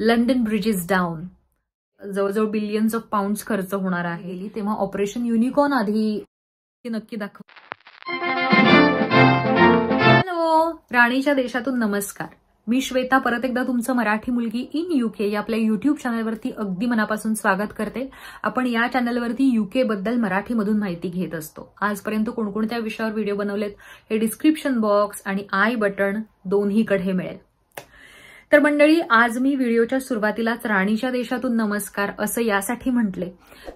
London bridges down जवळजवळ billions of pound खर्च होणार आहे तेव्हा ऑपरेशन युनिकॉर्न आधी नक्की दाखव हॅलो राणीच्या देशातून नमस्कार मी श्वेता परत एकदा तुमचं मराठी मुलगी इन युके या आपल्या युट्यूब चॅनलवरती अगदी मनापासून स्वागत करते आपण या चॅनलवरती युके बद्दल मराठीमधून माहिती घेत असतो आजपर्यंत कोणकोणत्या विषयावर व्हिडिओ बनवलेत हे डिस्क्रिप्शन बॉक्स आणि आय बटन दोन्हीकडे मिळेल तर मंडळी आज मी व्हिडिओच्या सुरुवातीलाच राणीच्या देशातून नमस्कार असं यासाठी म्हटले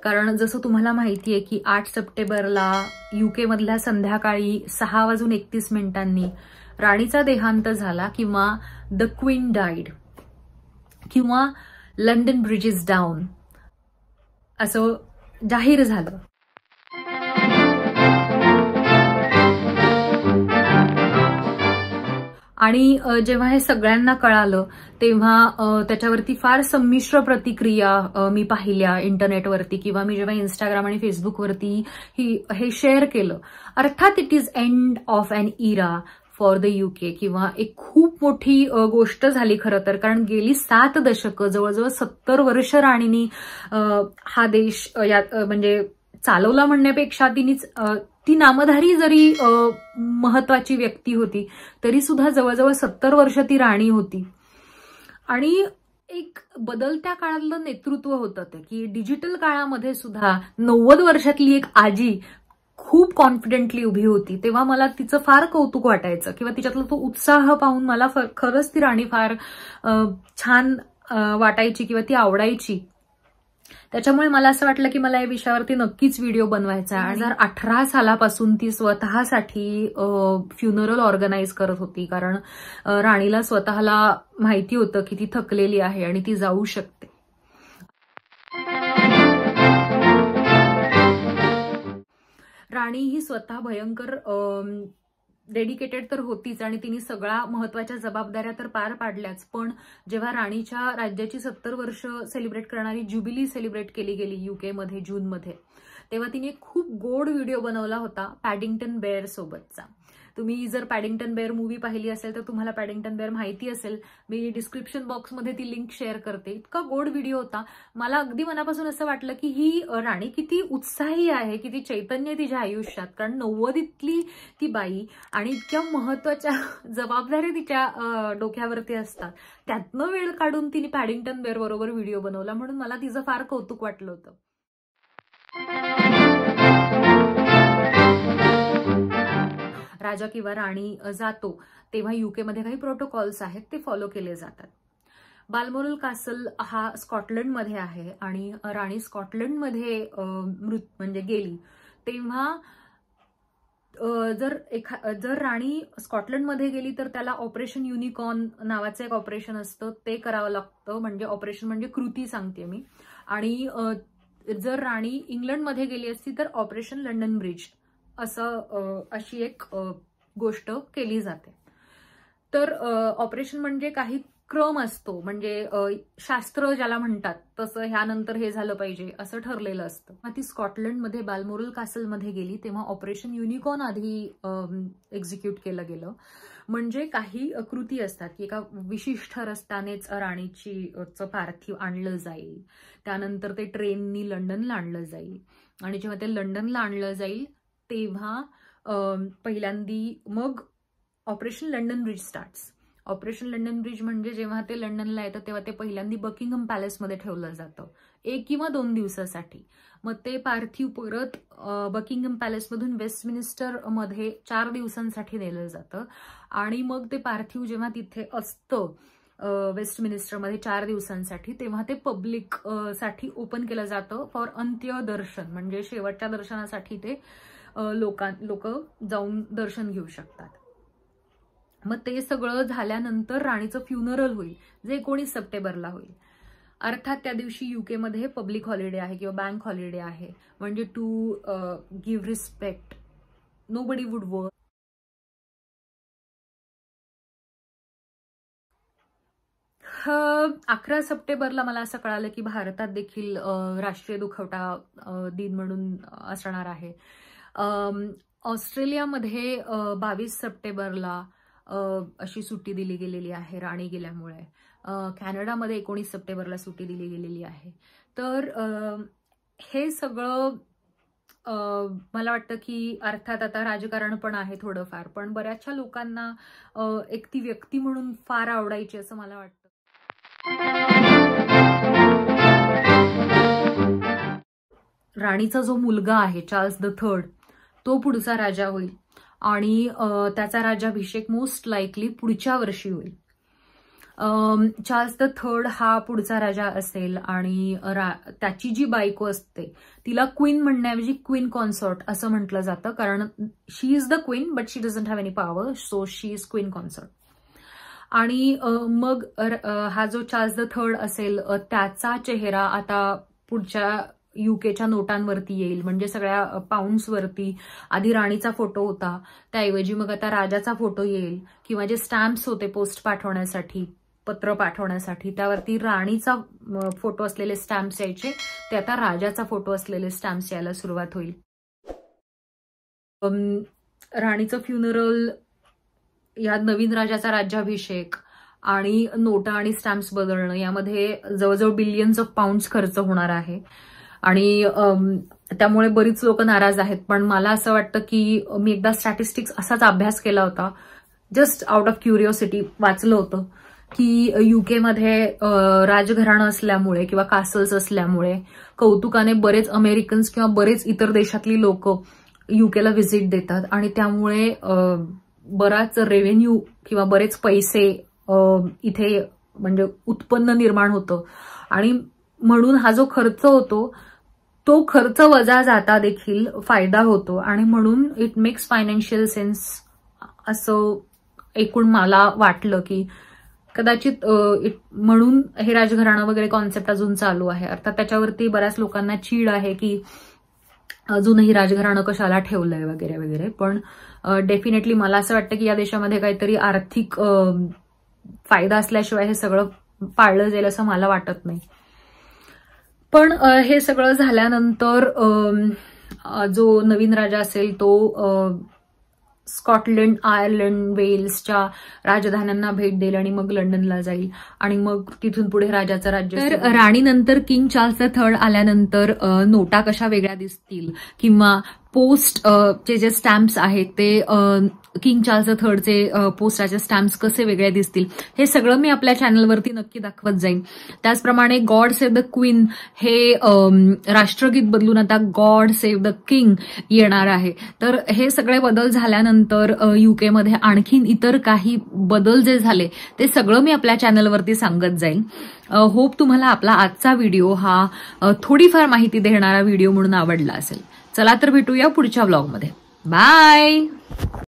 कारण जसं तुम्हाला माहिती आहे की आठ सप्टेंबरला युकेमधल्या संध्याकाळी सहा वाजून एकतीस मिनिटांनी राणीचा देहांत झाला किंवा द क्वीन डाईड किंवा लंडन ब्रिजेस डाऊन असं जाहीर झालं आणि जेव्हा हे सगळ्यांना कळालं तेव्हा त्याच्यावरती फार संमिश्र प्रतिक्रिया मी पाहिल्या इंटरनेटवरती किंवा मी जेव्हा इंस्टाग्राम आणि फेसबुकवरती ही हे शेअर केलं अर्थात it is end of an era for the UK किंवा एक खूप मोठी गोष्ट झाली खरं तर कारण गेली सात दशकं जवळजवळ सत्तर वर्ष राणीनी हा देश या म्हणजे चालवला म्हणण्यापेक्षा तिनीच ती नामधारी जरी महत्वाची व्यक्ती होती तरी सुद्धा जवळजवळ सत्तर वर्ष ती राणी होती आणि एक बदलत्या काळातलं नेतृत्व होतं ते की डिजिटल काळामध्ये सुद्धा नव्वद वर्षातली एक आजी खूप कॉन्फिडेंटली उभी होती तेव्हा मला तिचं फार कौतुक वाटायचं किंवा तिच्यातला तो उत्साह पाहून मला खरंच ती राणी फार छान वाटायची किंवा ती आवडायची त्याच्यामुळे मला असं वाटलं की मला या विषयावरती नक्कीच व्हिडिओ बनवायचा आहे हजार अठरा सालापासून ती स्वतःसाठी फ्युनरल ऑर्गनाईज करत होती कारण राणीला स्वतःला माहिती होतं की ती थकलेली आहे आणि ती जाऊ शकते राणी ही स्वतः भयंकर डेडिकेटेड तर होतीच आणि तिने सगळ्या महत्वाच्या जबाबदाऱ्या तर पार पाडल्याच पण जेव्हा राणीच्या राज्याची सत्तर वर्ष सेलिब्रेट करणारी ज्युबिली सेलिब्रेट केली गेली युकेमध्ये जूनमध्ये तेव्हा तिने खूप गोड व्हिडिओ बनवला होता पॅडिंग्टन बेअर सोबतचा तुम्ही जर पॅडिंग्टन बेअर मूवी पाहिली असेल तर तुम्हाला पॅडिंग्टन बेअर माहिती असेल मी डिस्क्रिप्शन बॉक्समध्ये ती लिंक शेअर करते इतका गोड व्हिडिओ होता मला अगदी मनापासून असं वाटलं की ही राणी किती उत्साही आहे किती चैतन्य तिच्या आयुष्यात कारण नव्वदीतली ती बाई आणि इतक्या महत्वाच्या जबाबदाऱ्या तिच्या डोक्यावरती असतात त्यातनं वेळ काढून तिने पॅडिंग्टन बेअर बरोबर व्हिडिओ बनवला म्हणून मला तिचं फार कौतुक वाटलं होतं राजा किंवा राणी जातो तेव्हा युकेमध्ये काही प्रोटोकॉल्स आहेत ते फॉलो केले जातात बाल्मोरल कासल हा स्कॉटलंडमध्ये आहे आणि राणी स्कॉटलंडमध्ये मृत म्हणजे गेली तेव्हा जर एखा जर राणी स्कॉटलंडमध्ये गेली तर त्याला ऑपरेशन युनिकॉर्न नावाचं एक ऑपरेशन असतं ते करावं लागतं म्हणजे ऑपरेशन म्हणजे कृती सांगते मी आणि जर राणी इंग्लंडमध्ये गेली असती तर ऑपरेशन लंडन ब्रिज असं अशी एक गोष्ट केली जाते तर ऑपरेशन म्हणजे काही क्रम असतो म्हणजे शास्त्र ज्याला म्हणतात तसं ह्यानंतर हे झालं पाहिजे असं ठरलेलं असतं मग ती स्कॉटलंडमध्ये बालमोरल कासलमध्ये गेली तेव्हा ऑपरेशन युनिकॉर्न आधी एक्झिक्यूट केलं गेलं म्हणजे काही कृती असतात की एका विशिष्ट रस्त्यानेच राणीची पार्थिव आणलं जाईल त्यानंतर ते ट्रेननी लंडनला आणलं जाईल आणि जेव्हा ते लंडनला आणलं जाईल तेव्हा पहिल्यांदी मग operation London bridge starts operation London bridge म्हणजे जेव्हा ते लंडनला येतं तेव्हा ते पहिल्यांदी बकिंगम पॅलेसमध्ये ठेवलं जातं एक किंवा दोन दिवसासाठी मग ते पार्थिव परत बकिंगम पॅलेसमधून वेस्ट मध्ये चार दिवसांसाठी नेलं जातं आणि मग ते पार्थिव जेव्हा तिथे असतं वेस्ट मिनिस्टरमध्ये चार दिवसांसाठी तेव्हा ते पब्लिक साठी ओपन केलं जातं फॉर अंत्यदर्शन म्हणजे शेवटच्या दर्शनासाठी ते लोकां लोक जाऊन दर्शन घेऊ शकतात मग ते सगळं झाल्यानंतर राणीचं फ्युनरल होईल जे एकोणीस सप्टेंबरला होईल अर्थात त्या दिवशी युकेमध्ये पब्लिक हॉलिडे आहे किंवा बँक हॉलिडे आहे म्हणजे to give respect nobody would work अकरा सप्टेंबरला मला असं कळालं की भारतात देखील राष्ट्रीय दुखवटा दिन म्हणून असणार आहे ऑस्ट्रेलियामध्ये बावीस सप्टेंबरला अशी सुट्टी दिली गेलेली आहे राणी गेल्यामुळे कॅनडामध्ये एकोणीस सप्टेंबरला सुट्टी दिली गेलेली आहे तर हे सगळं मला वाटतं की अर्थात आता राजकारण पण आहे थोडंफार पण बऱ्याचशा लोकांना एक ती व्यक्ती म्हणून फार आवडायची असं मला वाटतं राणीचा जो मुलगा आहे चार्ल्स द थर्ड तो पुढचा राजा होईल आणि त्याचा राजाभिषेक मोस्ट लाईकली पुढच्या वर्षी होईल चार्ल्स द थर्ड हा पुढचा राजा असेल आणि त्याची जी बायको असते तिला क्वीन म्हणण्याऐवजी क्वीन कॉन्सर्ट असं म्हटलं जातं कारण she is the queen but she doesn't have any power so she is queen consort आणि मग हा जो चार्ल्स द थर्ड असेल त्याचा चेहरा आता पुढच्या युकेच्या नोटांवरती येईल म्हणजे सगळ्या पाऊंड्सवरती आधी राणीचा फोटो होता त्याऐवजी मग आता राजाचा फोटो येईल किंवा जे स्टॅम्प्स होते पोस्ट पाठवण्यासाठी पत्र पाठवण्यासाठी त्यावरती राणीचा फोटो असलेले स्टॅम्प्स यायचे ते आता राजाचा फोटो असलेले स्टॅम्प्स यायला सुरुवात होईल राणीचं फ्युनरल या नवीन राजाचा राज्याभिषेक आणि नोटा आणि स्टॅम्प्स बदलणं यामध्ये जवळजवळ बिलियन्स ऑफ पाऊंड्स खर्च होणार आहे आणि त्यामुळे बरीच लोक नाराज आहेत पण मला असं वाटतं की मी एकदा स्टॅटिस्टिक्स असाच अभ्यास केला होता जस्ट आउट ऑफ क्युरिओसिटी वाचलं होतं की युकेमध्ये राजघराणं असल्यामुळे किंवा कासल्स असल्यामुळे कौतुकाने बरेच अमेरिकन्स किंवा बरेच इतर देशातली लोक युकेला व्हिजिट देतात आणि त्यामुळे बराच रेव्हेन्यू किंवा बरेच पैसे इथे म्हणजे उत्पन्न निर्माण होतं आणि म्हणून हा जो खर्च होतो तो खर्च वजा जाता देखील फायदा होतो आणि म्हणून इट मेक्स फायनान्शियल सेन्स असं एकूण मला वाटलं की कदाचित म्हणून हे राजघराणं वगैरे कॉन्सेप्ट अजून चालू आहे अर्थात त्याच्यावरती बऱ्याच लोकांना चीड आहे की अजूनही राजघराणं कशाला ठेवलंय वगैरे वगैरे पण डेफिनेटली मला असं वाटतं की या देशामध्ये काहीतरी आर्थिक फायदा असल्याशिवाय हे सगळं पाळलं जाईल असं मला वाटत नाही पण हे सगळं झाल्यानंतर जो नवीन राजा असेल तो स्कॉटलंड आयर्लंड वेल्सच्या राजधान्यांना भेट देईल आणि मग लंडनला जाईल आणि मग तिथून पुढे राजाचं राज्य तर राणीनंतर किंग चार्ल्सचा थर्ड आल्यानंतर नोटा कशा वेगळ्या दिसतील किंवा पोस्ट uh, चे जे स्टॅम्प्स आहेत ते किंग चार्ल्स थर्डचे पोस्टाचे स्टॅम्प्स कसे वेगळे दिसतील हे सगळं मी आपल्या चॅनलवरती नक्की दाखवत जाईन त्याचप्रमाणे गॉड सेव्ह द क्वीन हे um, राष्ट्रगीत बदलून आता गॉड सेव्ह द किंग येणार आहे तर हे सगळे बदल झाल्यानंतर युकेमध्ये uh, आणखीन इतर काही बदल जे झाले ते सगळं मी आपल्या चॅनलवरती सांगत जाईन होप uh, तुम्हाला आपला आजचा व्हिडिओ हा थोडीफार माहिती देणारा व्हिडिओ म्हणून आवडला असेल चला तर भेटूया पुढच्या ब्लॉगमध्ये बाय